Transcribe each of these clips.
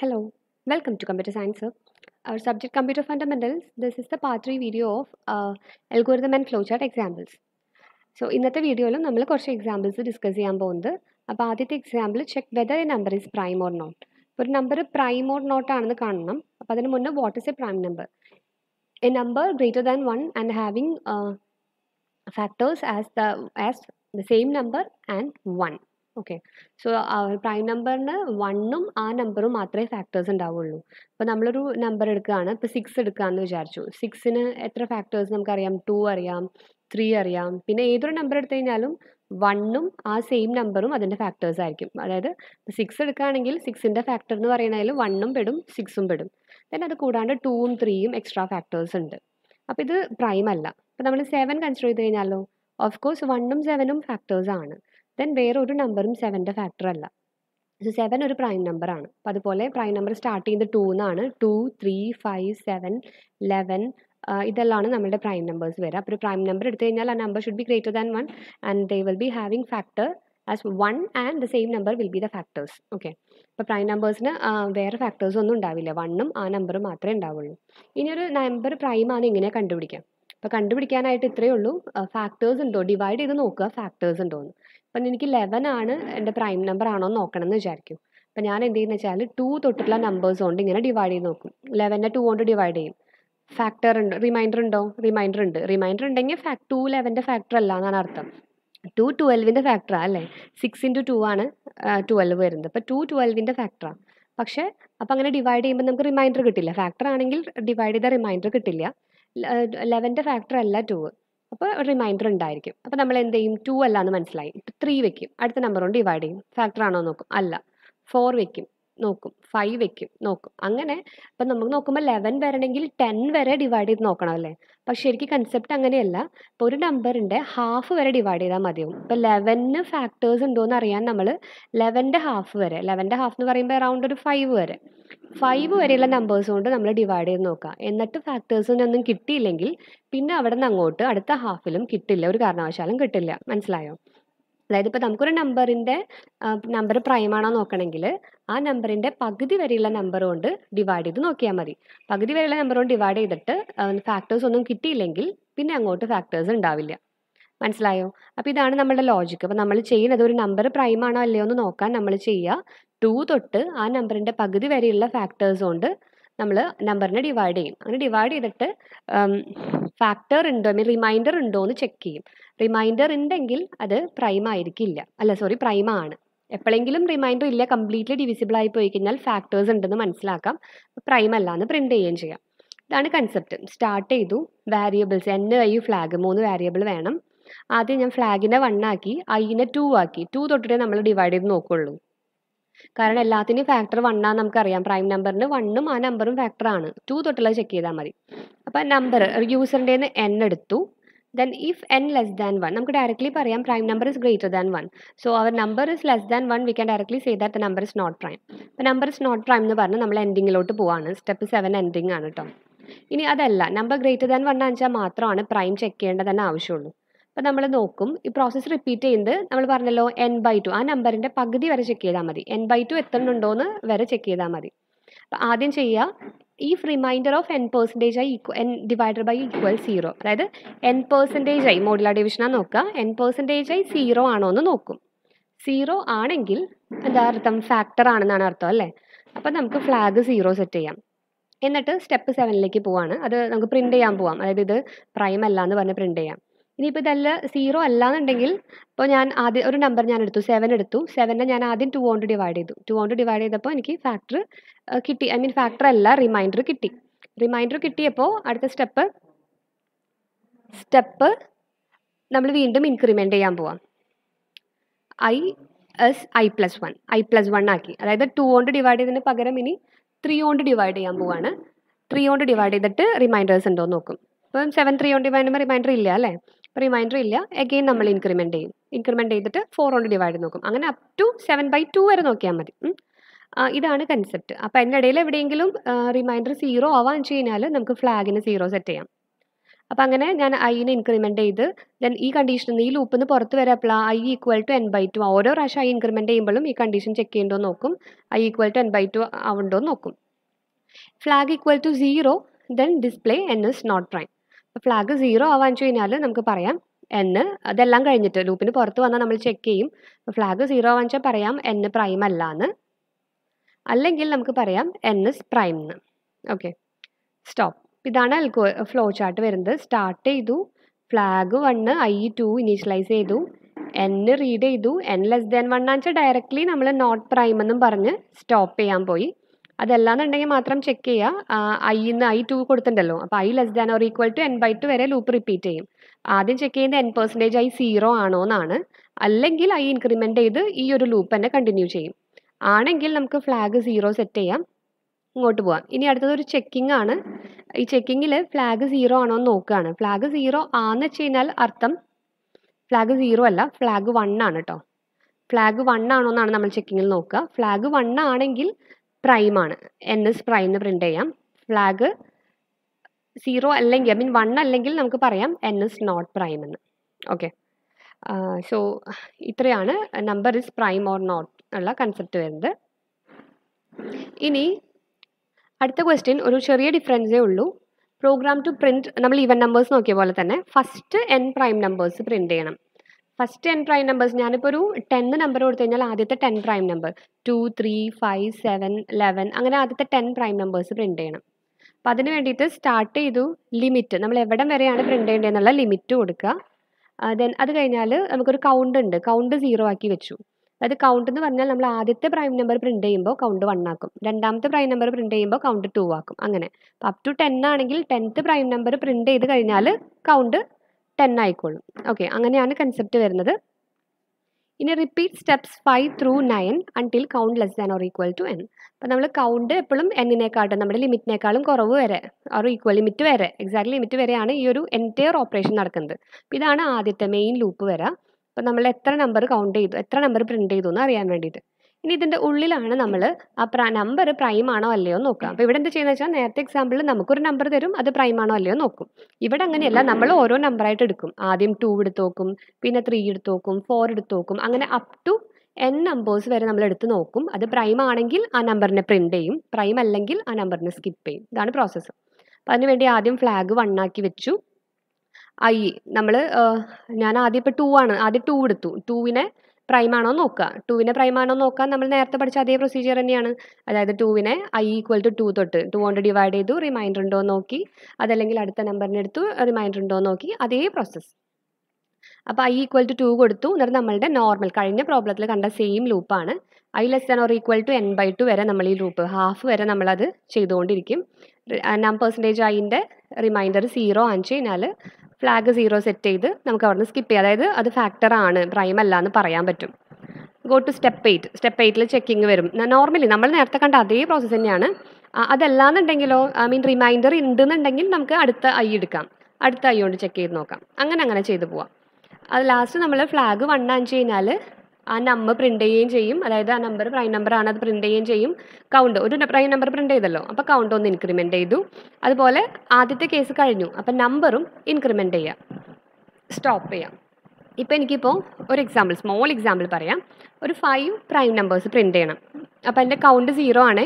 Hello, welcome to Computer Science Hub. Our subject Computer Fundamentals, this is the part 3 video of uh, Algorithm and Flowchart Examples. So ഇന്നത്തെ വീഡിയോയിൽ നമ്മൾ കുറച്ച് examples discuss ചെയ്യാൻ പോകുന്നത് അപ്പോൾ ആദ്യത്തെ example check whether a number is prime or not ഒരു number prime or not ആണെന്ന് കാണണം അപ്പോൾ അതിന് മുന്നേ what is a prime number a number greater than one and having factors as the as the same number and one okay so prime നമ്പറിന് വണ്ണും ആ നമ്പറും മാത്രമേ ഫാക്ടേഴ്സ് ഉണ്ടാവുള്ളൂ അപ്പോൾ നമ്മളൊരു നമ്പർ എടുക്കുകയാണ് ഇപ്പോൾ സിക്സ് എടുക്കുകയെന്ന് വിചാരിച്ചു സിക്സിന് എത്ര ഫാക്ടേഴ്സ് നമുക്കറിയാം ടു അറിയാം ത്രീ അറിയാം പിന്നെ ഏതൊരു നമ്പർ എടുത്തു കഴിഞ്ഞാലും വണ്ണും ആ സെയിം നമ്പറും അതിൻ്റെ ഫാക്ടേഴ്സ് ആയിരിക്കും അതായത് സിക്സ് എടുക്കുകയാണെങ്കിൽ സിക്സിൻ്റെ ഫാക്ടർ എന്ന് പറയുന്നതിൽ വണ്ണും പെടും സിക്സും പെടും ദെൻ അത് കൂടാണ്ട് ടൂവും ത്രീയും എക്സ്ട്രാ ഫാക്ടേഴ്സ് ഉണ്ട് അപ്പോൾ ഇത് പ്രൈം അല്ല അപ്പോൾ നമ്മൾ സെവൻ കൺസിഡർ ചെയ്ത് കഴിഞ്ഞാലോ ഓഫ് കോഴ്സ് വണ്ണും സെവനും ഫാക്ടേഴ്സ് ആണ് ദെൻ വേറെ ഒരു നമ്പറും സെവൻ്റെ ഫാക്ടർ അല്ല സോ സെവൻ ഒരു പ്രൈം നമ്പറാണ് അപ്പം അതുപോലെ പ്രൈം നമ്പർ സ്റ്റാർട്ട് ചെയ്യുന്നത് ടൂ എന്നാണ് two three five seven eleven ഇതെല്ലാമാണ് നമ്മുടെ പ്രൈം നമ്പേഴ്സ് വരിക അപ്പോൾ ഒരു പ്രൈം നമ്പർ എടുത്തു കഴിഞ്ഞാൽ ആ number should be greater than one and they will be having factor as one and the same number will be the factors okay അപ്പോൾ prime നമ്പേഴ്സിന് വേറെ ഫാക്ടേഴ്സ് ഒന്നും ഉണ്ടാവില്ല വണ്ണും ആ നമ്പറും മാത്രമേ ഉണ്ടാവുള്ളൂ ഇനി ഒരു നമ്പർ പ്രൈം ആണ് എങ്ങനെ കണ്ടുപിടിക്കാം അപ്പോൾ കണ്ടുപിടിക്കാനായിട്ട് ഇത്രയേ ഉള്ളൂ ഫാക്ടേഴ്സ് ഉണ്ടോ ഡിവൈഡ് ചെയ്ത് നോക്കുക ഫാക്ടേഴ്സ് ഉണ്ടോ എന്ന് അപ്പം എനിക്ക് ലെവൻ ആണ് എൻ്റെ പ്രൈം നമ്പർ ആണോ എന്ന് നോക്കണം എന്ന് വിചാരിക്കും അപ്പം ഞാൻ എന്ത് ചെയ്യുന്നത് വെച്ചാൽ ടു തൊട്ടിട്ടുള്ള നമ്പേഴ്സ് കൊണ്ട് ഇങ്ങനെ ഡിവൈഡ് ചെയ്ത് നോക്കും ലെവനെ ടു കൊണ്ട് ഡിവൈഡ് ചെയ്യും ഫാക്ടർ ഉണ്ട് റിമൈൻഡർ ഉണ്ടോ റിമൈൻഡർ ഉണ്ട് റിമൈൻഡർ ഉണ്ടെങ്കിൽ ഫാക്ട് ടു ലെവൻ്റെ ഫാക്ടർ അല്ല എന്നാണ് അർത്ഥം ടു ട്വൽവിൻ്റെ ഫാക്ടറാണ് അല്ലേ സിക്സ് ഇൻറ്റു ടു ആണ് ട്വൽവ് വരുന്നത് അപ്പോൾ ടു ട്വൽവിൻ്റെ ഫാക്ടറാണ് പക്ഷേ അപ്പം അങ്ങനെ ഡിവൈഡ് ചെയ്യുമ്പോൾ നമുക്ക് റിമൈൻഡർ കിട്ടില്ല ഫാക്ടർ ആണെങ്കിൽ ഡിവൈഡ് ചെയ്താൽ റിമൈൻഡർ കിട്ടില്ല ലെവൻ്റെ ഫാക്ടർ അല്ല ടു അപ്പോൾ ഒരു റിമൈൻഡർ ഉണ്ടായിരിക്കും അപ്പോൾ നമ്മൾ എന്ത് ചെയ്യും ടു അല്ല എന്ന് മനസ്സിലായി ത്രീ വെക്കും അടുത്ത നമ്പർ കൊണ്ട് ഡിവൈഡ് ചെയ്യും ഫാക്ടർ ആണോ നോക്കും അല്ല ഫോർ വെക്കും നോക്കും ഫൈവ് വെക്കും നോക്കും അങ്ങനെ അപ്പം നമുക്ക് നോക്കുമ്പോൾ ലെവൻ വരണമെങ്കിൽ ടെൻ വരെ ഡിവൈഡ് ചെയ്ത് നോക്കണം അല്ലേ പക്ഷെ ശരിക്കും കൺസെപ്റ്റ് അങ്ങനെയല്ല ഇപ്പോൾ ഒരു നമ്പറിൻ്റെ ഹാഫ് വരെ ഡിവൈഡ് ചെയ്താൽ മതിയാവും ഇപ്പോൾ ലെവന് ഫാക്ടേഴ്സ് ഉണ്ടോ എന്ന് അറിയാൻ നമ്മൾ ലെവൻ്റെ ഹാഫ് വരെ ലെവൻ്റെ ഹാഫ് എന്ന് പറയുമ്പോൾ അറൗണ്ട് ഒരു ഫൈവ് വരെ ഫൈവ് വരെയുള്ള നമ്പേഴ്സ് കൊണ്ട് നമ്മൾ ഡിവൈഡ് ചെയ്ത് നോക്കുക എന്നിട്ട് ഫാക്ടേഴ്സിനൊന്നും കിട്ടിയില്ലെങ്കിൽ പിന്നെ അവിടെ നിന്ന് അങ്ങോട്ട് അടുത്ത ഹാഫിലും കിട്ടില്ല ഒരു കാരണവശാലും കിട്ടില്ല മനസ്സിലായോ അതായത് ഇപ്പം നമുക്കൊരു നമ്പറിൻ്റെ നമ്പർ ആണോ നോക്കണമെങ്കിൽ ആ നമ്പറിൻ്റെ പകുതി വരെയുള്ള നമ്പർ കൊണ്ട് ഡിവൈഡ് ചെയ്ത് നോക്കിയാൽ മതി പകുതി വരെയുള്ള നമ്പർ കൊണ്ട് ഡിവൈഡ് ചെയ്തിട്ട് ഫാക്ടേഴ്സ് ഒന്നും കിട്ടിയില്ലെങ്കിൽ പിന്നെ അങ്ങോട്ട് ഫാക്ടേഴ്സ് ഉണ്ടാവില്ല മനസ്സിലായോ അപ്പോൾ ഇതാണ് നമ്മുടെ ലോജിക് അപ്പോൾ നമ്മൾ ചെയ്യുന്നത് ഒരു നമ്പർ ആണോ അല്ലയോ എന്ന് നോക്കാൻ നമ്മൾ ചെയ്യുക ടു തൊട്ട് ആ നമ്പറിൻ്റെ പകുതി വരെയുള്ള ഫാക്ടേഴ്സ് കൊണ്ട് നമ്മൾ നമ്പറിനെ ഡിവൈഡ് ചെയ്യും അങ്ങനെ ഡിവൈഡ് ചെയ്തിട്ട് ഫാക്ടർ ഉണ്ടോ മീൻ റിമൈൻഡർ ഉണ്ടോ എന്ന് ചെക്ക് ചെയ്യും റിമൈൻഡർ ഉണ്ടെങ്കിൽ അത് പ്രൈം ആയിരിക്കില്ല അല്ല സോറി പ്രൈം ആണ് എപ്പോഴെങ്കിലും റിമൈൻഡർ ഇല്ല കംപ്ലീറ്റ്ലി ഡിവിസിബിൾ ആയി പോയി കഴിഞ്ഞാൽ ഫാക്ടേഴ്സ് ഉണ്ടെന്ന് മനസ്സിലാക്കാം പ്രൈം അല്ല എന്ന് പ്രിൻ്റ് ചെയ്യുകയും ചെയ്യാം ഇതാണ് കൺസെപ്റ്റ് സ്റ്റാർട്ട് ചെയ്തു വാരിയബിൾസ് എൻ ഐ ഫ്ലാഗ് മൂന്ന് വാരിയബിൾ വേണം ആദ്യം ഞാൻ ഫ്ലാഗിനെ വൺ ആക്കി ഐനെ ടു ആക്കി ടു തൊട്ടിട്ടേ നമ്മൾ ഡിവൈഡ് ചെയ്ത് നോക്കുള്ളൂ കാരണം എല്ലാത്തിൻ്റെയും ഫാക്ടർ വണ്ണാന്ന് നമുക്കറിയാം പ്രൈം നമ്പറിന് വണ്ണും ആ നമ്പറും ഫാക്ടർ ആണ് ടു തൊട്ടുള്ള ചെക്ക് ചെയ്താൽ മതി അപ്പോൾ നമ്പർ യൂസറിൻ്റെ നിന്ന് എൻ എടുത്തു then if N less than one നമുക്ക് ഡയറക്ട്ലി പറയാം prime number is greater than one so our number is less than one we can directly say that the number is not prime അപ്പോൾ number is not prime എന്ന് പറഞ്ഞ് നമ്മൾ എൻഡിങ്ങിലോട്ട് പോവാണ് step seven ending ആണ് കേട്ടോ ഇനി അതല്ല നമ്പർ ഗ്രേറ്റർ ദാൻ വൺ ആണെന്ന് വെച്ചാൽ മാത്രമാണ് പ്രൈം ചെക്ക് ചെയ്യേണ്ടത് തന്നെ ആവശ്യമുള്ളൂ അപ്പം നമ്മൾ നോക്കും ഈ പ്രോസസ്സ് റിപ്പീറ്റ് ചെയ്യുന്നത് നമ്മൾ പറഞ്ഞല്ലോ എൻ ബൈ ടു ആ നമ്പറിൻ്റെ പകുതി വരെ ചെക്ക് ചെയ്താൽ മതി എൻ ബൈ ടു എത്രയുണ്ടോ എന്ന് വരെ ചെക്ക് ചെയ്താൽ മതി അപ്പം ആദ്യം ചെയ്യുക ഈ റിമൈൻഡർ ഓഫ് എൻ പെർസെൻറ്റേജ് ആയി equal N divided by equal zero അതായത് എൻ പെർസെൻറ്റേജ് ആയി മോഡുലാർ ഡിവിഷനാണ് നോക്കുക എൻ പെർസെൻറ്റേജ് ആയി സീറോ ആണോ എന്ന് നോക്കും സീറോ ആണെങ്കിൽ എന്താ അർത്ഥം ഫാക്ടർ ആണെന്നാണ് അർത്ഥം അല്ലേ അപ്പം നമുക്ക് ഫ്ലാഗ് സീറോ സെറ്റ് ചെയ്യാം എന്നിട്ട് സ്റ്റെപ്പ് സെവനിലേക്ക് പോവാണ് അത് നമുക്ക് പ്രിൻ്റ് ചെയ്യാൻ പോവാം അതായത് ഇത് പ്രൈം അല്ല എന്ന് പറഞ്ഞ് പ്രിൻ്റ് ചെയ്യാം ഇനിയിപ്പോൾ ഇതല്ല സീറോ അല്ലാന്നുണ്ടെങ്കിൽ ഇപ്പോൾ ഞാൻ ആദ്യം ഒരു നമ്പർ ഞാൻ എടുത്തു സെവൻ എടുത്തു സെവനെ ഞാൻ ആദ്യം ടു കൊണ്ട് ഡിവൈഡ് ചെയ്തു ടു കൊണ്ട് ഡിവൈഡ് ചെയ്തപ്പോൾ എനിക്ക് ഫാക്ടർ കിട്ടി ഐ മീൻ ഫാക്ടർ അല്ല റിമൈൻഡർ കിട്ടി റിമൈൻഡർ കിട്ടിയപ്പോൾ അടുത്ത സ്റ്റെപ്പ് സ്റ്റെപ്പ് നമ്മൾ വീണ്ടും ഇൻക്രിമെൻ്റ് ചെയ്യാൻ പോവാം I is I plus one I plus one ആക്കി അതായത് ടു കൊണ്ട് ഡിവൈഡ് ചെയ്തതിന് പകരം ഇനി ത്രീ കൊണ്ട് ഡിവൈഡ് ചെയ്യാൻ പോവാണ് ത്രീ കൊണ്ട് ഡിവൈഡ് ചെയ്തിട്ട് റിമൈൻഡേഴ്സ് ഉണ്ടോ നോക്കും അപ്പം സെവൻ ത്രീ കൊണ്ട് ഡിവൈഡ് ചെയ്യുമ്പോൾ റിമൈൻഡർ ഇല്ല അല്ലേ റിമൈൻഡർ ഇല്ല എഗെയിൻ നമ്മൾ ഇൻക്രിമെന്റ് ചെയ്യും ഇൻക്രിമെന്റ് ചെയ്തിട്ട് ഫോർ കൊണ്ട് ഡിവൈഡ് നോക്കും അങ്ങനെ up to seven by two വരെ നോക്കിയാൽ മതി ഇതാണ് കൺസെപ്റ്റ് അപ്പോൾ അതിനിടയിൽ എവിടെയെങ്കിലും റിമൈൻഡർ സീറോ ആവാൻ വെച്ച് കഴിഞ്ഞാൽ നമുക്ക് ഫ്ലാഗിന് സീറോ സെറ്റ് ചെയ്യാം അപ്പോൾ അങ്ങനെ ഞാൻ ഐനെ ഇൻക്രിമെന്റ് ചെയ്ത് ദെൻ ഈ കണ്ടീഷനിൽ ഈ ലൂപ്പിൽ നിന്ന് പുറത്ത് വരപ്പോഴാണ് I equal to N by two ഓരോ പ്രാവശ്യം ഐ ഇൻക്രിമെന്റ് ചെയ്യുമ്പോഴും ഈ കണ്ടീഷൻ ചെക്ക് ചെയ്യണ്ടോ നോക്കും I equal to N by two ആവുണ്ടോ നോക്കും flag equal to zero then display N is not prime flag zero വെച്ച് കഴിഞ്ഞാൽ നമുക്ക് പറയാം എന്ന് അതെല്ലാം കഴിഞ്ഞിട്ട് ലൂപ്പിന് പുറത്ത് വന്നാൽ നമ്മൾ ചെക്ക് ചെയ്യും ഫ്ലാഗ് സീറോ ആവാൻ വെച്ചാൽ പറയാം എൻ പ്രൈം അല്ല എന്ന് അല്ലെങ്കിൽ നമുക്ക് പറയാം എൻ എസ് പ്രൈം എന്ന് ഓക്കെ സ്റ്റോപ്പ് ഇതാണ് എൽക്കോ ഫ്ലോ ചാർട്ട് വരുന്നത് സ്റ്റാർട്ട് ചെയ്തു flag one I two initialize ചെയ്തു എൻ റീഡ് ചെയ്തു എൻ ലെസ് ദാൻ വൺ വെച്ചാൽ ഡയറക്റ്റ്ലി നമ്മൾ നോട്ട് പ്രൈം എന്നും പറഞ്ഞ് സ്റ്റോപ്പ് ചെയ്യാൻ പോയി അതല്ലാന്നുണ്ടെങ്കിൽ മാത്രം ചെക്ക് ചെയ്യുക ഐന്ന് ഐ ടു കൊടുത്തിട്ടുണ്ടല്ലോ അപ്പോൾ I less than or equal to N by two വരെ ലൂപ്പ് റിപ്പീറ്റ് ചെയ്യും ആദ്യം ചെക്ക് ചെയ്യുന്നത് എൻ പെർസെൻറ്റേജ് ഐ സീറോ ആണോ എന്നാണ് അല്ലെങ്കിൽ ഐ ഇൻക്രിമെൻ്റ് ചെയ്ത് ഈ ഒരു ലൂപ്പ് തന്നെ കണ്ടിന്യൂ ചെയ്യും ആണെങ്കിൽ നമുക്ക് ഫ്ലാഗ് സീറോ സെറ്റ് ചെയ്യാം ഇങ്ങോട്ട് പോവാം ഇനി അടുത്തത് ഒരു ചെക്കിംഗ് ആണ് ഈ ചെക്കിങ്ങിൽ ഫ്ലാഗ് സീറോ ആണോ എന്ന് നോക്കുകയാണ് ഫ്ലാഗ് സീറോ ആന്ന് വെച്ച് കഴിഞ്ഞാൽ അർത്ഥം ഫ്ലാഗ് സീറോ അല്ല ഫ്ലാഗ് വൺ ആണ് കേട്ടോ ഫ്ലാഗ് വൺ ആണോ എന്നാണ് നമ്മൾ ചെക്കിങ്ങിൽ നോക്കുക ഫ്ലാഗ് വൺ ആണെങ്കിൽ പ്രൈം ആണ് എൻ എസ് പ്രൈം എന്ന് പ്രിൻ്റ് ചെയ്യാം ഫ്ലാഗ് സീറോ അല്ലെങ്കിൽ ഐ മീൻ വൺ അല്ലെങ്കിൽ നമുക്ക് പറയാം എൻ എസ് നോട്ട് പ്രൈം എന്ന് ഓക്കെ സോ ഇത്രയാണ് number is prime or not ഉള്ള കൺസെപ്റ്റ് വരുന്നത് ഇനി അടുത്ത ക്വസ്റ്റ്യൻ ഒരു ചെറിയ ഡിഫറൻസേ ഉള്ളൂ പ്രോഗ്രാം ടു പ്രിൻറ്റ് നമ്മൾ ഈവൻ നമ്പേഴ്സ് നോക്കിയ പോലെ തന്നെ first N prime numbers print ചെയ്യണം ഫസ്റ്റ് ടെൻ പ്രൈം നമ്പേഴ്സ് ഞാനിപ്പോൾ ഒരു ടെന്ന് നമ്പർ കൊടുത്തു കഴിഞ്ഞാൽ ആദ്യത്തെ ten prime number two three five seven eleven അങ്ങനെ ആദ്യത്തെ ടെൻ പ്രൈം നമ്പേഴ്സ് പ്രിൻ്റ് ചെയ്യണം അപ്പം അതിന് വേണ്ടിയിട്ട് സ്റ്റാർട്ട് ചെയ്തു ലിമിറ്റ് നമ്മൾ എവിടം വരെയാണ് പ്രിൻ്റ് ചെയ്യേണ്ടതെന്നുള്ള ലിമിറ്റ് കൊടുക്കുക ദെൻ അത് കഴിഞ്ഞാൽ നമുക്കൊരു കൗണ്ട് ഉണ്ട് കൗണ്ട് സീറോ ആക്കി വെച്ചു അതായത് കൗണ്ട് എന്ന് പറഞ്ഞാൽ നമ്മൾ ആദ്യത്തെ പ്രൈം നമ്പർ പ്രിൻ്റ് ചെയ്യുമ്പോൾ കൗണ്ട് വൺ ആക്കും രണ്ടാമത്തെ പ്രൈം നമ്പർ പ്രിൻ്റ് ചെയ്യുമ്പോൾ കൗണ്ട് ടു ആക്കും അങ്ങനെ അപ്പം അപ് ടു ടെൻ ആണെങ്കിൽ ടെൻത്ത് പ്രൈം നമ്പർ പ്രിൻ്റ് ചെയ്ത് കഴിഞ്ഞാൽ കൗണ്ട് ടെൻ ആയിക്കോളും ഓക്കെ അങ്ങനെയാണ് കൺസെപ്റ്റ് വരുന്നത് ഇനി repeat steps five through nine until count less than or equal to N അപ്പം നമ്മൾ കൗണ്ട് എപ്പോഴും എന്നിനേക്കാട്ടും നമ്മുടെ ലിമിറ്റിനേക്കാളും കുറവ് വരെ ഓർ ഈക്വൽ ലിമിറ്റ് വരെ എക്സാക്ട് ലിമിറ്റ് വരെയാണ് ഈ ഒരു എൻറ്റയർ ഓപ്പറേഷൻ നടക്കുന്നത് അപ്പം ഇതാണ് ആദ്യത്തെ മെയിൻ ലൂപ്പ് വരാം അപ്പം നമ്മൾ എത്ര നമ്പർ കൗണ്ട് ചെയ്തു എത്ര നമ്പർ പ്രിൻറ്റ് ചെയ്തു എന്ന് അറിയാൻ വേണ്ടിയിട്ട് ഇനി ഇതിന്റെ ഉള്ളിലാണ് നമ്മൾ ആ നമ്പർ പ്രൈം ആണോ അല്ലയോ നോക്കുക അപ്പോൾ ഇവിടെ എന്ത് ചെയ്യുന്നത് വെച്ചാൽ നേരത്തെ എക്സാമ്പിൾ നമുക്കൊരു നമ്പർ തരും അത് പ്രൈം ആണോ അല്ലയോ നോക്കും ഇവിടെ അങ്ങനെയല്ല നമ്മൾ ഓരോ നമ്പറായിട്ട് എടുക്കും ആദ്യം ടു എടുത്ത് നോക്കും പിന്നെ ത്രീ എടുത്ത് നോക്കും ഫോർ എടുത്ത് നോക്കും അങ്ങനെ അപ് ടു എൻ നമ്പേഴ്സ് വരെ നമ്മൾ എടുത്ത് നോക്കും അത് പ്രൈം ആണെങ്കിൽ ആ നമ്പറിനെ പ്രിന്റ് ചെയ്യും പ്രൈം അല്ലെങ്കിൽ ആ നമ്പറിനെ സ്കിപ്പ് ചെയ്യും ഇതാണ് പ്രോസസ്സ് അപ്പം അതിനുവേണ്ടി ആദ്യം ഫ്ലാഗ് വൺ ആക്കി വെച്ചു ഐ നമ്മൾ ഞാൻ ആദ്യം ഇപ്പോൾ ടു ആണ് ആദ്യം ടു എടുത്തു ടുവിനെ പ്രൈമാണോ നോക്കുക ടുവിനെ പ്രൈമാണോ നോക്കുക നമ്മൾ നേരത്തെ പഠിച്ച അതേ പ്രൊസീജിയർ തന്നെയാണ് അതായത് ടുവിനെ ഐ ഈക്വൽ ടു ടു തൊട്ട് ടു കൊണ്ട് ഡിവൈഡ് ചെയ്തു റിമൈൻഡർ ഉണ്ടോ നോക്കി അതല്ലെങ്കിൽ അടുത്ത നമ്പറിനെ എടുത്തു റിമൈൻഡർ ഉണ്ടോ നോക്കി അതേ പ്രോസസ്സ് അപ്പോൾ ഐ ഈക്വൽ ടു ടു കൊടുത്തു എന്നിട്ട് നമ്മളുടെ നോർമൽ കഴിഞ്ഞ പ്രോബ്ലത്തിൽ കണ്ട സെയിം ലൂപ്പാണ് I less than or equal to N by two വരെ നമ്മൾ ഈ ലൂപ്പ് ഹാഫ് വരെ നമ്മളത് ചെയ്തുകൊണ്ടിരിക്കും നം പെർസെൻറ്റേജ് ഐൻ്റെ റിമൈൻഡർ സീറോ ആണെന്ന് വെച്ച് കഴിഞ്ഞാൽ ഫ്ലാഗ് സീറോ സെറ്റ് ചെയ്ത് നമുക്ക് അവിടെ നിന്ന് സ്കിപ്പ് ചെയ്യാം അതായത് അത് ഫാക്ടർ ആണ് പ്രൈം അല്ല എന്ന് പറയാൻ പറ്റും go to step eight step എയ്റ്റിൽ ചെക്കിങ് വരും നോർമലി നമ്മൾ നേരത്തെ കണ്ട അതേ പ്രോസസ്സ് തന്നെയാണ് അതല്ലാന്നുണ്ടെങ്കിലോ ഐ മീൻ റിമൈൻഡർ ഉണ്ടെന്നുണ്ടെങ്കിൽ നമുക്ക് അടുത്ത ഐ എടുക്കാം അടുത്ത ഐ കൊണ്ട് ചെക്ക് ചെയ്ത് നോക്കാം അങ്ങനെ അങ്ങനെ ചെയ്തു പോവാം അത് ലാസ്റ്റ് നമ്മൾ ഫ്ലാഗ് വൺ വെച്ച് കഴിഞ്ഞാൽ ആ നമ്പർ പ്രിന്റ് ചെയ്യുകയും ചെയ്യും അതായത് ആ നമ്പർ പ്രൈം നമ്പർ ആണ് അത് പ്രിന്റ് ചെയ്യുകയും ചെയ്യും കൗണ്ട് ഒരു പ്രൈം നമ്പർ പ്രിന്റ് ചെയ്തല്ലോ അപ്പോൾ കൗണ്ട് ഒന്ന് ഇൻക്രിമെന്റ് ചെയ്തു അതുപോലെ ആദ്യത്തെ കേസ് കഴിഞ്ഞു അപ്പോൾ നമ്പറും ഇൻക്രിമെന്റ് ചെയ്യാം സ്റ്റോപ്പ് ചെയ്യാം ഇപ്പോൾ എനിക്കിപ്പോൾ ഒരു എക്സാമ്പിൾ സ്മോൾ എക്സാമ്പിൾ പറയാം ഒരു ഫൈവ് പ്രൈം നമ്പേഴ്സ് പ്രിന്റ് ചെയ്യണം അപ്പോൾ എൻ്റെ കൗണ്ട് സീറോ ആണ്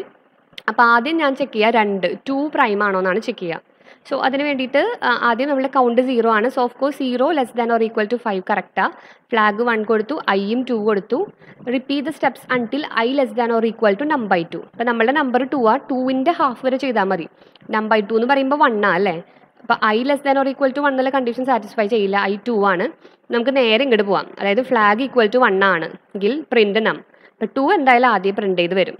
അപ്പോൾ ആദ്യം ഞാൻ ചെക്ക് ചെയ്യുക രണ്ട് ടു പ്രൈം ആണോ എന്നാണ് ചെക്ക് ചെയ്യുക സോ അതിന് വേണ്ടിയിട്ട് ആദ്യം നമ്മുടെ കൗണ്ട് സീറോ ആണ് so of course zero less than or equal to five കറക്റ്റാ ഫ്ലാഗ് വൺ കൊടുത്തു ഐയും ടു കൊടുത്തു repeat the steps until I less than or equal to num I two അപ്പം നമ്മളുടെ നമ്പർ ടു ആ ടൂവിൻ്റെ ഹാഫ് വരെ ചെയ്താൽ മതി നം ഐ ടു എന്ന് പറയുമ്പോൾ വണ്ണാ അല്ലേ അപ്പോൾ I less than or equal to one എന്നുള്ള കണ്ടീഷൻ സാറ്റിസ്ഫൈ ചെയ്യില്ല ഐ ടു ആണ് നമുക്ക് നേരെ ഇങ്ങോട്ട് പോവാം അതായത് ഫ്ലാഗ് ഈക്വൽ ടു വൺ ആണ് എങ്കിൽ പ്രിൻ്റ് നം അപ്പം ടു എന്തായാലും ആദ്യം പ്രിൻ്റ് ചെയ്ത് വരും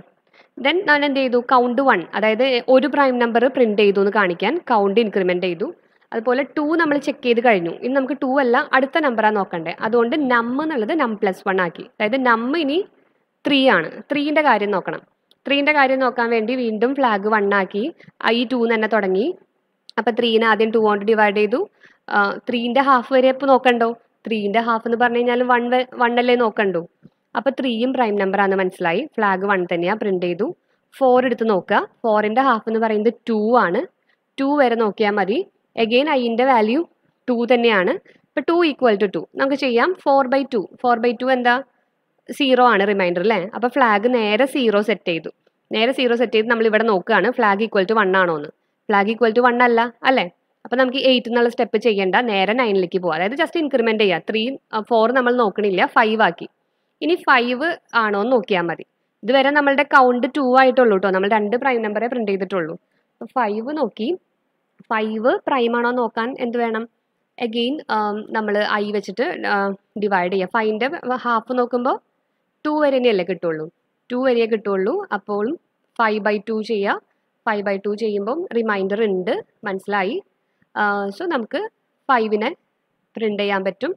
ദെൻ ഞാൻ എന്ത് ചെയ്തു കൗണ്ട് വൺ അതായത് ഒരു പ്രൈം നമ്പർ പ്രിന്റ് ചെയ്തു എന്ന് കാണിക്കാൻ കൗണ്ട് ഇൻക്രിമെന്റ് ചെയ്തു അതുപോലെ ടു നമ്മൾ ചെക്ക് ചെയ്ത് കഴിഞ്ഞു ഇനി നമുക്ക് ടു അല്ല അടുത്ത നമ്പറാണ് നോക്കണ്ടേ അതുകൊണ്ട് നം എന്നുള്ളത് നം പ്ലസ് വൺ ആക്കി അതായത് നം ഇനി ത്രീ ആണ് ത്രീൻ്റെ കാര്യം നോക്കണം ത്രീൻ്റെ കാര്യം നോക്കാൻ വേണ്ടി വീണ്ടും ഫ്ലാഗ് വൺ ആക്കി ഈ ടു തന്നെ തുടങ്ങി അപ്പം ത്രീനെ ആദ്യം ടു കൊണ്ട് ഡിവൈഡ് ചെയ്തു ത്രീൻ്റെ ഹാഫ് വരെ ഇപ്പോൾ നോക്കണ്ടോ ത്രീൻ്റെ ഹാഫ് എന്ന് പറഞ്ഞു കഴിഞ്ഞാൽ വൺ വൺ അല്ലേ നോക്കണ്ടോ അപ്പോൾ ത്രീയും പ്രൈം നമ്പർ ആണെന്ന് മനസ്സിലായി ഫ്ലാഗ് വൺ തന്നെയാണ് പ്രിന്റ് ചെയ്തു ഫോർ എടുത്ത് നോക്കുക ഫോറിൻ്റെ ഹാഫ് എന്ന് പറയുന്നത് ടു ആണ് ടു വരെ നോക്കിയാൽ മതി എഗെയിൻ ഐൻ്റെ വാല്യൂ ടു തന്നെയാണ് ഇപ്പോൾ ടു ഈക്വൽ ടു ടു നമുക്ക് ചെയ്യാം four by two four by two എന്താ സീറോ ആണ് റിമൈൻഡർ അല്ലേ അപ്പോൾ ഫ്ലാഗ് നേരെ സീറോ സെറ്റ് ചെയ്തു നേരെ സീറോ സെറ്റ് ചെയ്ത് നമ്മൾ ഇവിടെ നോക്കുകയാണ് ഫ്ലാഗ് ഈക്വൽ ടു വൺ ആണോ എന്ന് ഫ്ലാഗ് ഈക്വൽ ടു വൺ അല്ല അല്ലേ അപ്പോൾ നമുക്ക് എയ്റ്റ് എന്നുള്ള സ്റ്റെപ്പ് ചെയ്യേണ്ട നേരെ നയനിലേക്ക് പോകാം അതായത് ജസ്റ്റ് ഇൻക്രിമെൻറ്റ് ചെയ്യുക ത്രീ ഫോർ നമ്മൾ നോക്കണില്ല ഫൈവ് ആക്കി ഇനി ഫൈവ് ആണോ എന്ന് നോക്കിയാൽ മതി ഇതുവരെ നമ്മളുടെ കൗണ്ട് ടു ആയിട്ടുള്ളൂ കേട്ടോ നമ്മൾ രണ്ട് പ്രൈം നമ്പറെ പ്രിന്റ് ചെയ്തിട്ടുള്ളൂ അപ്പോൾ ഫൈവ് നോക്കി ഫൈവ് പ്രൈം ആണോ നോക്കാൻ എന്ത് വേണം അഗെയിൻ നമ്മൾ ഐ വെച്ചിട്ട് ഡിവൈഡ് ചെയ്യുക ഫൈവിൻ്റെ ഹാഫ് നോക്കുമ്പോൾ ടു വരെയല്ലേ കിട്ടുള്ളൂ ടു വരെയേ കിട്ടുള്ളൂ അപ്പോൾ ഫൈവ് ബൈ ടു ചെയ്യുക ഫൈവ് ബൈ ടു ചെയ്യുമ്പം റിമൈൻഡർ ഉണ്ട് മനസ്സിലായി സോ നമുക്ക് ഫൈവിനെ പ്രിൻ്റ് ചെയ്യാൻ പറ്റും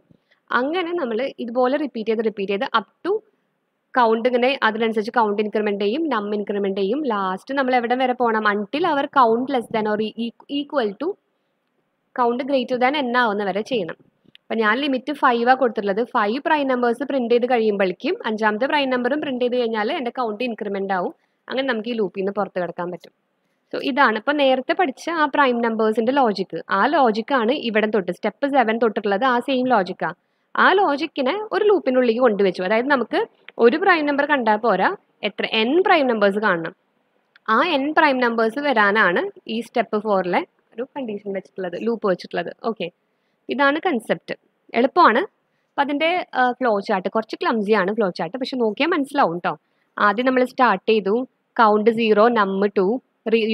അങ്ങനെ നമ്മൾ ഇതുപോലെ റിപ്പീറ്റ് ചെയ്ത് റിപ്പീറ്റ് ചെയ്ത് അപ് ടു കൗണ്ട് ഇങ്ങനെ അതിനനുസരിച്ച് കൗണ്ട് ഇൻക്രിമെൻ്റ് ചെയ്യും നം ഇൻക്രിമെൻ്റ് ചെയ്യും ലാസ്റ്റ് നമ്മൾ എവിടെ വരെ പോകണം until our count less than or equal to count greater than N ആവുന്ന വരെ ചെയ്യണം അപ്പം ഞാൻ ലിമിറ്റ് ആ കൊടുത്തിട്ടുള്ളത് ഫൈവ് പ്രൈം നമ്പേഴ്സ് പ്രിൻറ്റ് ചെയ്ത് കഴിയുമ്പോഴേക്കും അഞ്ചാമത്തെ പ്രൈം നമ്പറും പ്രിൻറ്റ് ചെയ്ത് കഴിഞ്ഞാൽ എൻ്റെ കൗണ്ട് ഇൻക്രിമെൻ്റ് ആവും അങ്ങനെ നമുക്ക് ഈ ലൂപ്പിൽ നിന്ന് പുറത്ത് കിടക്കാൻ പറ്റും സോ ഇതാണ് ഇപ്പോൾ നേരത്തെ പഠിച്ച ആ പ്രൈം നമ്പേഴ്സിൻ്റെ ലോജിക്ക് ആ ലോജിക്കാണ് ഇവിടെ തൊട്ട് സ്റ്റെപ്പ് സെവൻ തൊട്ടിട്ടുള്ളത് ആ സെയിം ലോജിക്കാണ് ആ ലോജിക്കിനെ ഒരു ലൂപ്പിനുള്ളിലേക്ക് കൊണ്ടുവച്ചു അതായത് നമുക്ക് ഒരു പ്രൈം നമ്പർ കണ്ടാൽ പോരാ എത്ര എൻ പ്രൈം നമ്പേഴ്സ് കാണണം ആ എൻ പ്രൈം നമ്പേഴ്സ് വരാനാണ് ഈ സ്റ്റെപ്പ് ഫോറിലെ ഒരു കണ്ടീഷൻ വെച്ചിട്ടുള്ളത് ലൂപ്പ് വെച്ചിട്ടുള്ളത് ഓക്കെ ഇതാണ് കൺസെപ്റ്റ് എളുപ്പമാണ് അപ്പം അതിൻ്റെ ഫ്ലോ ചാർട്ട് കുറച്ച് ക്ലംസിയാണ് ഫ്ലോ ചാർട്ട് പക്ഷെ നോക്കിയാൽ മനസ്സിലാവും കേട്ടോ ആദ്യം നമ്മൾ സ്റ്റാർട്ട് ചെയ്തു കൗണ്ട് സീറോ നമ്പർ ടു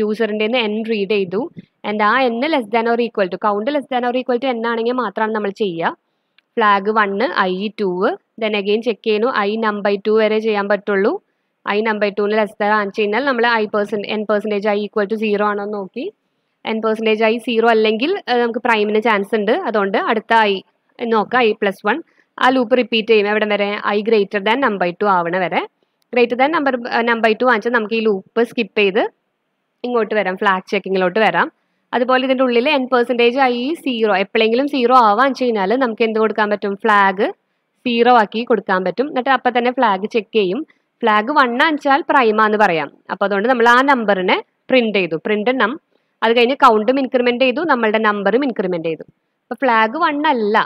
യൂസറിൻ്റെ എൻ റീഡ് ചെയ്തു ആൻഡ് ആ N less than or equal to count less than or equal to N ആണെങ്കിൽ മാത്രമാണ് നമ്മൾ ചെയ്യുക flag one I two then again check ചെയ്യുന്നു ഐ നമ്പർ ടു വരെ ചെയ്യാൻ പറ്റുള്ളൂ ഐ നമ്പർ ടുവിന് ലെസ് ദാൻ ആൻസ് ചെയ്യുന്നാൽ നമ്മൾ I percent N percentage I equal to zero ആണോ എന്ന് നോക്കി എൻ പെർസെൻറ്റേജ് ഐ സീറോ അല്ലെങ്കിൽ നമുക്ക് പ്രൈമിന് ചാൻസ് ഉണ്ട് അതുകൊണ്ട് അടുത്ത ഐ നോക്കാം ഐ പ്ലസ് വൺ ആ ലൂപ്പ് റിപ്പീറ്റ് ചെയ്യും എവിടെ വരെ I greater than number two ആവണ വരെ greater than number number two വാങ്ങിച്ചാൽ നമുക്ക് ഈ ലൂപ്പ് സ്കിപ്പ് ചെയ്ത് ഇങ്ങോട്ട് വരാം ഫ്ലാഗ് ചെക്കിങ്ങിലോട്ട് വരാം അതുപോലെ ഇതിൻ്റെ ഉള്ളിൽ എൻ പെർസെൻറ്റേജ് ആയി സീറോ എപ്പോഴെങ്കിലും സീറോ ആവാൻ കഴിഞ്ഞാൽ നമുക്ക് എന്ത് കൊടുക്കാൻ പറ്റും ഫ്ലാഗ് സീറോ ആക്കി കൊടുക്കാൻ പറ്റും എന്നിട്ട് അപ്പം തന്നെ ഫ്ലാഗ് ചെക്ക് ചെയ്യും ഫ്ലാഗ് വൺ അഞ്ചാൽ പ്രൈമ എന്ന് പറയാം അപ്പോൾ അതുകൊണ്ട് നമ്മൾ ആ നമ്പറിനെ പ്രിൻ്റ് ചെയ്തു പ്രിൻ്റ് നം അത് കഴിഞ്ഞ് കൗണ്ടും ഇൻക്രിമെൻ്റ് ചെയ്തു നമ്മളുടെ നമ്പറും ഇൻക്രിമെൻ്റ് ചെയ്തു അപ്പോൾ ഫ്ലാഗ് വൺ അല്ല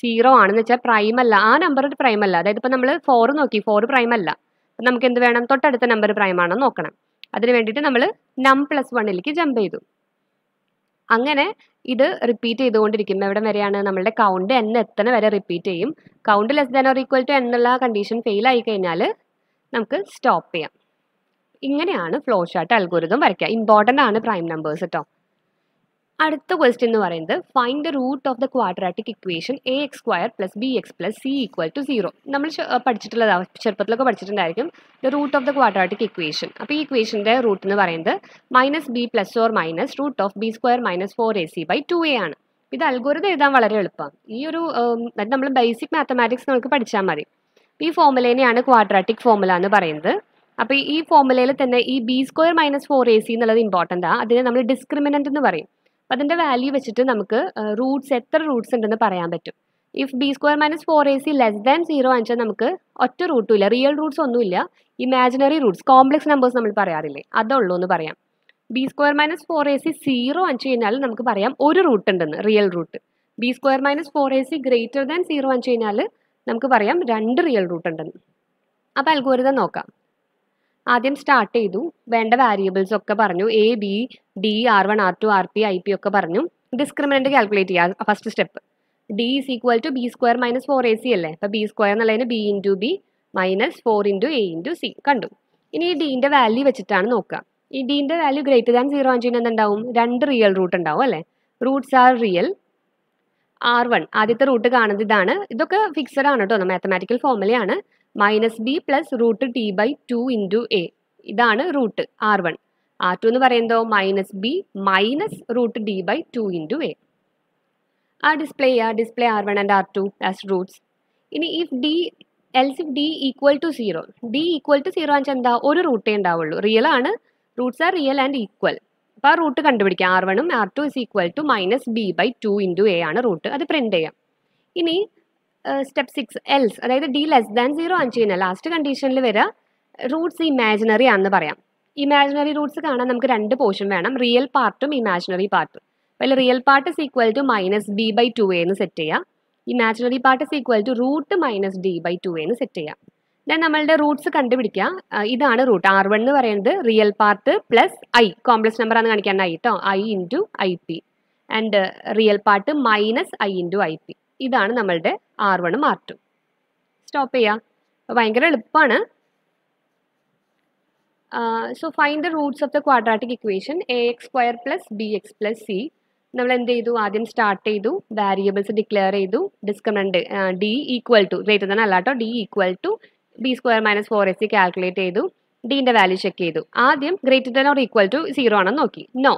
സീറോ ആണെന്ന് വെച്ചാൽ പ്രൈം അല്ല ആ നമ്പർ ഒരു പ്രൈം അല്ല അതായത് ഇപ്പോൾ നമ്മൾ ഫോർ നോക്കി ഫോർ പ്രൈം അല്ല അപ്പം നമുക്ക് എന്ത് വേണം തൊട്ടടുത്ത നമ്പർ പ്രൈം ആണോ നോക്കണം അതിന് വേണ്ടിയിട്ട് നമ്മൾ നം പ്ലസ് വണ്ണിലേക്ക് ജമ്പ് ചെയ്തു അങ്ങനെ ഇത് റിപ്പീറ്റ് ചെയ്തുകൊണ്ടിരിക്കും എവിടെ വരെയാണ് നമ്മളുടെ കൗണ്ട് എൻ എത്തണ വരെ റിപ്പീറ്റ് ചെയ്യും count less than or equal to എന്നുള്ള കണ്ടീഷൻ ഫെയിൽ ആയി കഴിഞ്ഞാൽ നമുക്ക് സ്റ്റോപ്പ് ചെയ്യാം ഇങ്ങനെയാണ് ഫ്ലോ ഷാർട്ട് അൽഗോരിതം വരയ്ക്കുക ഇമ്പോർട്ടൻ്റ് ആണ് പ്രൈം നമ്പേഴ്സ് കേട്ടോ അടുത്ത ക്വസ്റ്റ്യൻ എന്ന് പറയുന്നത് find the root of the quadratic equation A X square plus B X plus C equal to zero നമ്മൾ പഠിച്ചിട്ടുള്ളതാണ് ചെറുപ്പത്തിലൊക്കെ പഠിച്ചിട്ടുണ്ടായിരിക്കും the root of the quadratic equation അപ്പോൾ ഈ ഇക്വേഷൻ്റെ റൂട്ട് എന്ന് പറയുന്നത് minus B plus or minus root of B square minus four A C by two A ആണ് ഇത് അൽഗോരിതം എഴുതാൻ വളരെ എളുപ്പമാണ് ഈ ഒരു നമ്മൾ ബേസിക് മാത്തമാറ്റിക്സ് നമുക്ക് പഠിച്ചാൽ മതി ഈ ഫോമുലേനെയാണ് ക്വാഡ്രാറ്റിക് ഫോമുല എന്ന് പറയുന്നത് അപ്പോൾ ഈ ഫോമുലയിൽ തന്നെ ഈ B square minus four A C എന്നുള്ളത് ഇമ്പോർട്ടൻ്റ് ആണ് അതിനെ നമ്മൾ ഡിസ്ക്രിമിനൻ്റ് എന്ന് പറയും അപ്പം അതിൻ്റെ വാല്യൂ വെച്ചിട്ട് നമുക്ക് റൂട്ട്സ് എത്ര റൂട്ട്സ് ഉണ്ടെന്ന് പറയാൻ പറ്റും if B square minus four A C less than zero ആണെച്ചാൽ നമുക്ക് ഒറ്റ റൂട്ടും ഇല്ല റിയൽ റൂട്ട്സ് ഒന്നുമില്ല ഇമാജിനറി റൂട്ട്സ് കോംപ്ലക്സ് നമ്പേഴ്സ് നമ്മൾ പറയാറില്ലേ അതുള്ളൂ എന്ന് പറയാം B square minus four A C zero അഞ്ച് കഴിഞ്ഞാൽ നമുക്ക് പറയാം ഒരു റൂട്ട് ഉണ്ടെന്ന് real root B square minus four A C greater than zero അഞ്ച് കഴിഞ്ഞാൽ നമുക്ക് പറയാം രണ്ട് റിയൽ റൂട്ട് ഉണ്ടെന്ന് അപ്പോൾ അൽഗോരിതം നോക്കാം ആദ്യം സ്റ്റാർട്ട് ചെയ്തു വേണ്ട വാരിയബിൾസ് ഒക്കെ പറഞ്ഞു A B D R one R two R P I P ഒക്കെ പറഞ്ഞു ഡിസ്ക്രിമിനൻ്റ് കാൽക്കുലേറ്റ് ചെയ്യുക first step D is equal to B square minus four A C അല്ലേ അപ്പോൾ ബി സ്ക്വയർ എന്നുള്ളതിന് B into B minus four into A into C കണ്ടു ഇനി ഈ ഡീൻ്റെ വാല്യൂ വെച്ചിട്ടാണ് നോക്കുക ഈ ഡീൻ്റെ വാല്യൂ ഗ്രേറ്റർ ദാൻ സീറോ ആണെന്ന് ചെയ്യുന്നത് എന്താവും രണ്ട് റിയൽ റൂട്ട് ഉണ്ടാവും അല്ലേ roots are real R one ആദ്യത്തെ റൂട്ട് കാണുന്നത് ഇതാണ് ഇതൊക്കെ ഫിക്സഡ് ആണ് കേട്ടോ മാത്തമാറ്റിക്കൽ ഫോർമുലയാണ് minus B plus root D by two into A ഇതാണ് root R one R two എന്ന് പറയുന്നതോ minus B minus root D by two into A ആ ഡിസ്പ്ലേ ആ display R one and R two as roots ഇനി if D else if D equal to zero D equal to zero എന്ന് എന്താ ഒരു റൂട്ടേ ഉണ്ടാവുള്ളൂ റിയൽ ആണ് Roots are real and equal അപ്പോൾ ആ റൂട്ട് കണ്ടുപിടിക്കാം ആർ വണ്ണും R two is equal to minus B by two into A ആണ് റൂട്ട് അത് പ്രിൻറ്റ് ചെയ്യാം ഇനി സ്റ്റെപ്പ് സിക്സ് എൽസ് അതായത് ഡി ലെസ് ദാൻ സീറോ ആണ് ചെയ്യുന്ന ലാസ്റ്റ് കണ്ടീഷനിൽ വരിക റൂട്ട്സ് ഇമാജിനറി ആണെന്ന് പറയാം ഇമാജിനറി റൂട്ട്സ് കാണാൻ നമുക്ക് രണ്ട് പോർഷൻ വേണം റിയൽ പാർട്ടും ഇമാജിനറി പാർട്ടും അപ്പോൾ real part is equal to minus B by two എന്ന് സെറ്റ് ചെയ്യാം imaginary part is equal to root minus D by two എന്ന് സെറ്റ് ചെയ്യാം ദൻ നമ്മളുടെ റൂട്ട്സ് കണ്ടുപിടിക്കുക ഇതാണ് റൂട്ട് ആർ വൺ എന്ന് പറയുന്നത് real part plus I complex number ആണ് കാണിക്കാൻ ഐ കേട്ടോ I into I P and real part minus I into I P ഇതാണ് നമ്മളുടെ ആർ വണ്ണും ആർ ടു സ്റ്റോപ്പ് ചെയ്യാം ഭയങ്കര എളുപ്പമാണ് so find the roots of the quadratic equation A X square plus B X plus C നമ്മൾ എന്ത് ചെയ്തു ആദ്യം സ്റ്റാർട്ട് ചെയ്തു വാരിയബിൾസ് ഡിക്ലെയർ ചെയ്തു discriminant D equal to greater തന്നെ അല്ലാട്ടോ D equal to B square minus four S C calculate ചെയ്തു ഡീൻ്റെ വാല്യൂ ചെക്ക് ചെയ്തു ആദ്യം greater than or equal to zero ആണെന്ന് നോക്കി നോ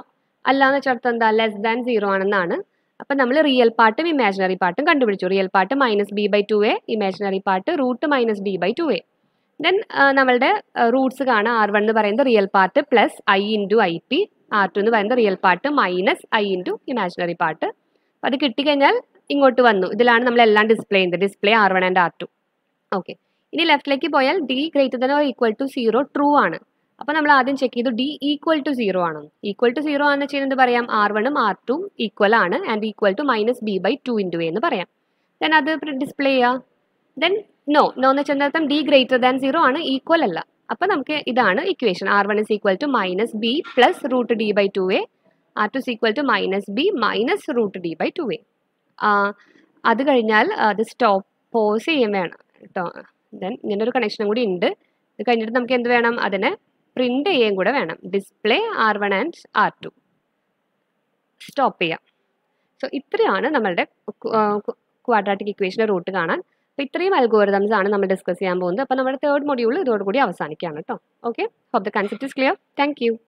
അല്ലാന്ന് വെച്ചാൽ എന്താ ലെസ് ദാൻ സീറോ ആണെന്നാണ് അപ്പം നമ്മൾ റിയൽ പാർട്ടും ഇമാജിനറി പാർട്ടും കണ്ടുപിടിച്ചു real part minus B by two A imaginary part root minus B by two A then നമ്മളുടെ റൂട്ട്സ് കാണാം ആർ വൺ എന്ന് പറയുന്നത് real part plus I into I P R two എന്ന് പറയുന്നത് real part minus I into imaginary part അത് കിട്ടിക്കഴിഞ്ഞാൽ ഇങ്ങോട്ട് വന്നു ഇതിലാണ് നമ്മൾ എല്ലാം ഡിസ്പ്ലേ ചെയ്യുന്നത് display R one and R two okay ഇനി ലെഫ്റ്റിലേക്ക് പോയാൽ D greater than or equal to zero true ആണ് അപ്പോൾ നമ്മൾ ആദ്യം ചെക്ക് ചെയ്തു ഡി ഈക്വൽ ടു സീറോ ആണ് ഈക്വൽ ടു സീറോ ആണെന്ന് വെച്ചാൽ എന്ത് പറയാം ആർ വണ്ണും ആർ ടു ഈക്വൽ ആണ് and equal to minus B by two into എന്ന് പറയാം ദെൻ അത് ഡിസ്പ്ലേ ചെയ്യുക ദെൻ നോ നോ എന്ന് വെച്ചാൽ അർത്ഥം ഡി ഗ്രേറ്റർ ദാൻ സീറോ ആണ് ഈക്വൽ അല്ല അപ്പോൾ നമുക്ക് ഇതാണ് equation R one is equal to minus B plus root D by two A R two is equal to minus B minus root D by two A അത് കഴിഞ്ഞാൽ അത് stop pose ചെയ്യാൻ വേണം കേട്ടോ ദെൻ ഇങ്ങനൊരു കണക്ഷനും കൂടി ഉണ്ട് ഇത് കഴിഞ്ഞിട്ട് നമുക്ക് എന്ത് വേണം അതിനെ പ്രിന്റ് ചെയ്യുകയും കൂടെ വേണം display R one and R two stop ചെയ്യാം സോ ഇത്രയാണ് നമ്മളുടെ ക്വാഡ്രാറ്റിക് ഇക്വേഷൻ്റെ റൂട്ട് കാണാൻ അപ്പോൾ ഇത്രയും അൽഗോരിതംസ് ആണ് നമ്മൾ ഡിസ്കസ് ചെയ്യാൻ പോകുന്നത് അപ്പോൾ നമ്മുടെ തേർഡ് മൊഡ്യൂൾ ഇതോടുകൂടി അവസാനിക്കുകയാണ് കേട്ടോ okay hope the concept is clear thank